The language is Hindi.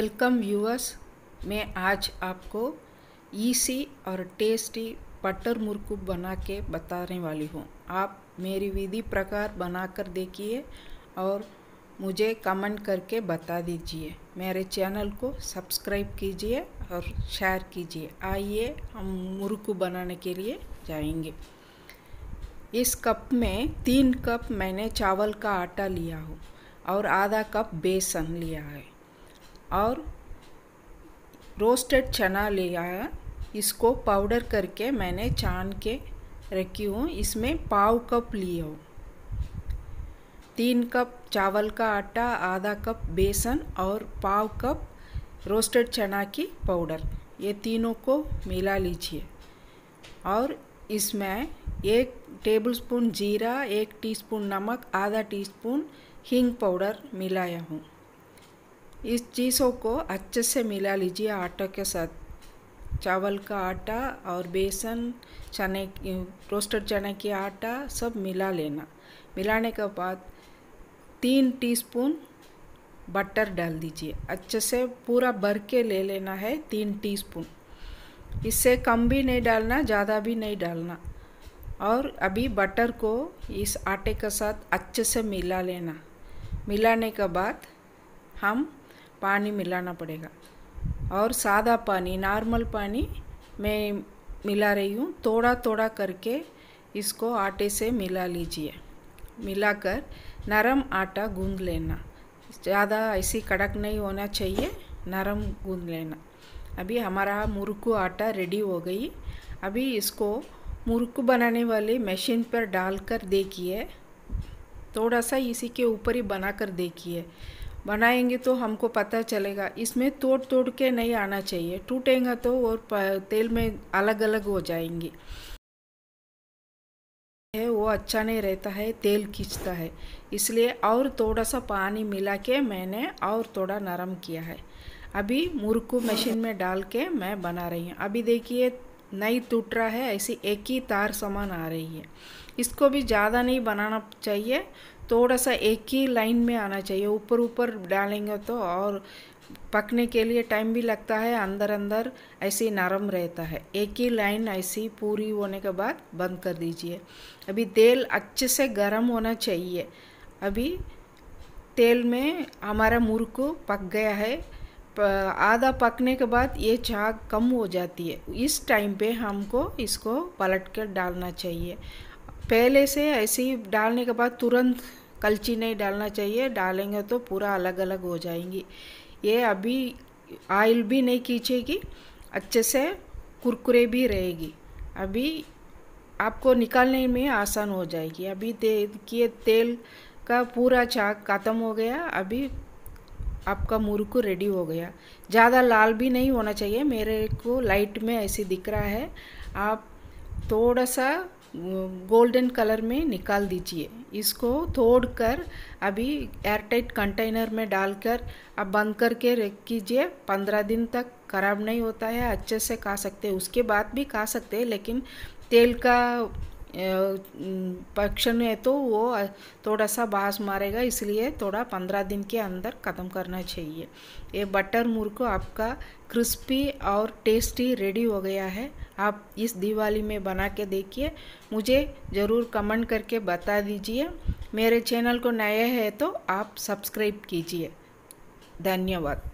वेलकम व्यूअर्स मैं आज आपको ईसी और टेस्टी बटर मुरकुब बना के बताने वाली हूँ आप मेरी विधि प्रकार बनाकर देखिए और मुझे कमेंट करके बता दीजिए मेरे चैनल को सब्सक्राइब कीजिए और शेयर कीजिए आइए हम मुरकुब बनाने के लिए जाएंगे इस कप में तीन कप मैंने चावल का आटा लिया हूँ और आधा कप बेसन लिया है और रोस्टेड चना लिया है इसको पाउडर करके मैंने छान के रखी हूँ इसमें पाव कप लिए हूँ तीन कप चावल का आटा आधा कप बेसन और पाव कप रोस्टेड चना की पाउडर ये तीनों को मिला लीजिए और इसमें एक टेबलस्पून जीरा एक टीस्पून नमक आधा टीस्पून हींग पाउडर मिलाया हूँ इस चीज़ों को अच्छे से मिला लीजिए आटा के साथ चावल का आटा और बेसन चने रोस्टेड चने की आटा सब मिला लेना मिलाने के बाद तीन टीस्पून बटर डाल दीजिए अच्छे से पूरा भर के ले लेना है तीन टीस्पून इससे कम भी नहीं डालना ज़्यादा भी नहीं डालना और अभी बटर को इस आटे के साथ अच्छे से मिला लेना मिलाने के बाद हम पानी मिलाना पड़ेगा और सादा पानी नॉर्मल पानी मैं मिला रही हूँ थोड़ा थोड़ा करके इसको आटे से मिला लीजिए मिलाकर नरम आटा गूंद लेना ज़्यादा ऐसी कड़क नहीं होना चाहिए नरम गूंद लेना अभी हमारा मुरकू आटा रेडी हो गई अभी इसको मुरकू बनाने वाली मशीन पर डालकर देखिए थोड़ा सा इसी के ऊपर ही बनाकर देखिए बनाएंगे तो हमको पता चलेगा इसमें तोड़ तोड़ के नहीं आना चाहिए टूटेगा तो और तेल में अलग अलग हो जाएंगे है वो अच्छा नहीं रहता है तेल खींचता है इसलिए और थोड़ा सा पानी मिला के मैंने और थोड़ा नरम किया है अभी मुर्ग मशीन में डाल के मैं बना रही हूँ अभी देखिए नहीं टूट रहा है ऐसी एक ही तार समान आ रही है इसको भी ज़्यादा नहीं बनाना चाहिए थोड़ा सा एक ही लाइन में आना चाहिए ऊपर ऊपर डालेंगे तो और पकने के लिए टाइम भी लगता है अंदर अंदर ऐसे नरम रहता है एक ही लाइन ऐसी पूरी होने के बाद बंद कर दीजिए अभी तेल अच्छे से गर्म होना चाहिए अभी तेल में हमारा मुर्ग पक गया है आधा पकने के बाद ये चाक कम हो जाती है इस टाइम पे हमको इसको पलट कर डालना चाहिए पहले से ऐसे ही डालने के बाद तुरंत कलची नहीं डालना चाहिए डालेंगे तो पूरा अलग अलग हो जाएंगी ये अभी ऑयल भी नहीं खींचेगी अच्छे से कुरकुरे भी रहेगी अभी आपको निकालने में आसान हो जाएगी अभी देखिए तेल का पूरा चाक ख़त्म हो गया अभी आपका मुरुकु रेडी हो गया ज़्यादा लाल भी नहीं होना चाहिए मेरे को लाइट में ऐसे दिख रहा है आप थोड़ा सा गोल्डन कलर में निकाल दीजिए इसको तोड़ कर अभी एयरटाइट कंटेनर में डालकर आप बंद करके रख कीजिए पंद्रह दिन तक खराब नहीं होता है अच्छे से खा सकते उसके बाद भी खा सकते हैं लेकिन तेल का पक्षण है तो वो थोड़ा सा बास मारेगा इसलिए थोड़ा पंद्रह दिन के अंदर ख़त्म करना चाहिए ये बटर मुर्ग आपका क्रिस्पी और टेस्टी रेडी हो गया है आप इस दिवाली में बना के देखिए मुझे ज़रूर कमेंट करके बता दीजिए मेरे चैनल को नया है तो आप सब्सक्राइब कीजिए धन्यवाद